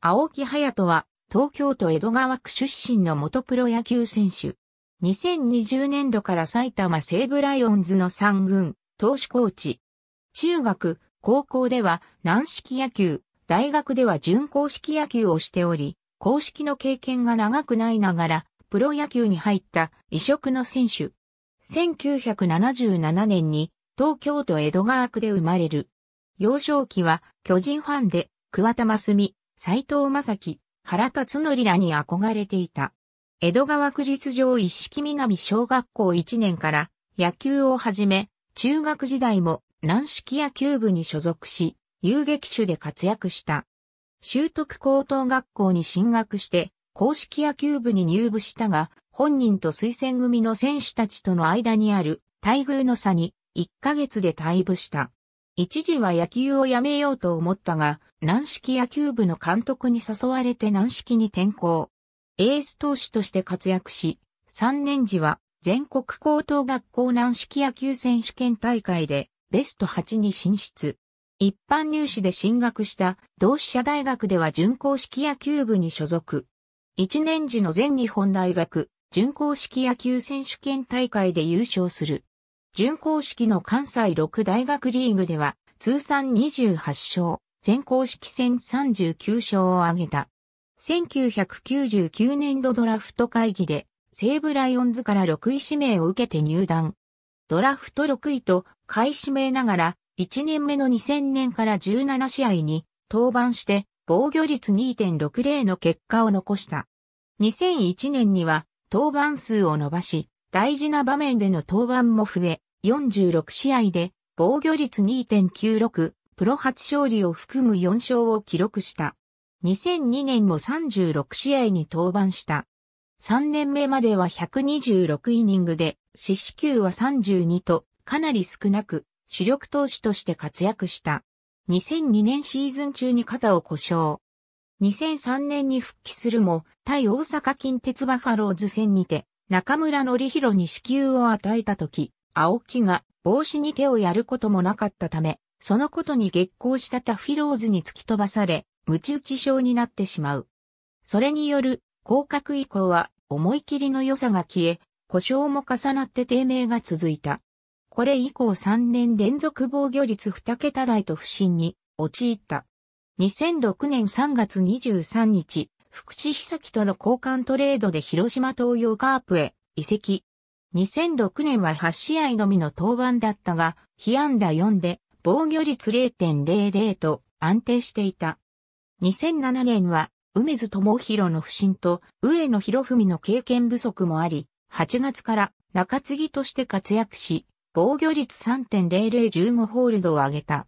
青木隼人は、東京都江戸川区出身の元プロ野球選手。2020年度から埼玉西武ライオンズの3軍、投手コーチ。中学、高校では軟式野球、大学では準公式野球をしており、公式の経験が長くないながら、プロ野球に入った異色の選手。1977年に東京都江戸川区で生まれる。幼少期は巨人ファンで、桑田真澄、斎藤正樹、原辰則らに憧れていた。江戸川区立上一式南小学校1年から野球をはじめ、中学時代も軟式野球部に所属し、遊撃手で活躍した。修徳高等学校に進学して、公式野球部に入部したが、本人と推薦組の選手たちとの間にある待遇の差に1ヶ月で退部した。一時は野球をやめようと思ったが、軟式野球部の監督に誘われて軟式に転校。エース投手として活躍し、3年時は全国高等学校軟式野球選手権大会でベスト8に進出。一般入試で進学した同志社大学では準航式野球部に所属。1年時の全日本大学準航式野球選手権大会で優勝する。準公式の関西6大学リーグでは、通算28勝、全公式戦39勝を挙げた。1999年度ドラフト会議で、西武ライオンズから6位指名を受けて入団。ドラフト6位と、買い指名ながら、1年目の2000年から17試合に登板して、防御率2.60の結果を残した。2001年には登板数を伸ばし、大事な場面での登板も増え、46試合で防御率2.96、プロ初勝利を含む4勝を記録した。2002年も36試合に登板した。3年目までは126イニングで、四死球は32と、かなり少なく、主力投手として活躍した。2002年シーズン中に肩を故障。2003年に復帰するも、対大阪近鉄バファローズ戦にて、中村則ろに支給を与えた時、青木が帽子に手をやることもなかったため、そのことに激光したタフィローズに突き飛ばされ、無知打ち症になってしまう。それによる降格以降は思い切りの良さが消え、故障も重なって低迷が続いた。これ以降3年連続防御率2桁台と不振に陥った。2006年3月23日、福地久樹との交換トレードで広島東洋カープへ移籍。2006年は8試合のみの登板だったが、被安打4で防御率0.00と安定していた。2007年は梅津智弘の不振と上野博文の経験不足もあり、8月から中継ぎとして活躍し、防御率3.0015ホールドを上げた。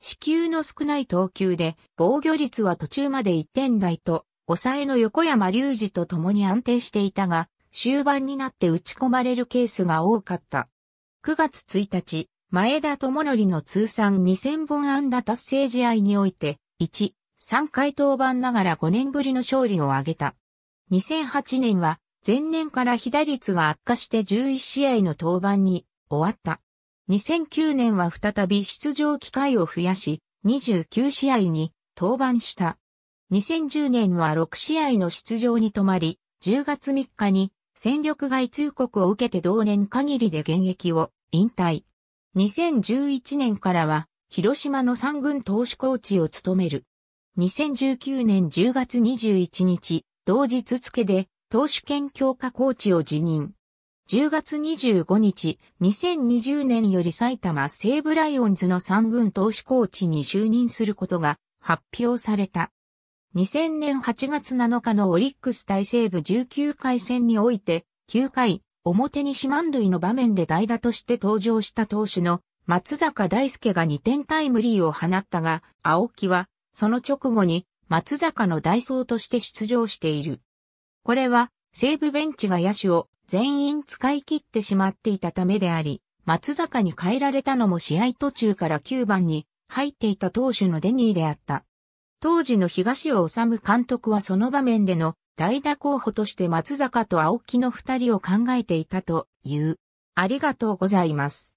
支給の少ない投球で防御率は途中まで1点台と、抑えの横山隆二と共に安定していたが、終盤になって打ち込まれるケースが多かった。9月1日、前田智則の通算2000本安打達成試合において、1、3回登板ながら5年ぶりの勝利を挙げた。2008年は、前年から被打率が悪化して11試合の登板に終わった。2009年は再び出場機会を増やし、29試合に登板した。2010年は6試合の出場に止まり、10月3日に戦力外通告を受けて同年限りで現役を引退。2011年からは、広島の三軍投手コーチを務める。2019年10月21日、同日付で、投手兼強化コーチを辞任。10月25日、2020年より埼玉西武ライオンズの三軍投手コーチに就任することが発表された。2000年8月7日のオリックス対西部19回戦において、9回、表に四万塁の場面で代打として登場した投手の松坂大輔が2点タイムリーを放ったが、青木は、その直後に松坂の代走として出場している。これは、西武ベンチが野手を全員使い切ってしまっていたためであり、松坂に変えられたのも試合途中から9番に入っていた投手のデニーであった。当時の東尾治監督はその場面での代打候補として松坂と青木の二人を考えていたという。ありがとうございます。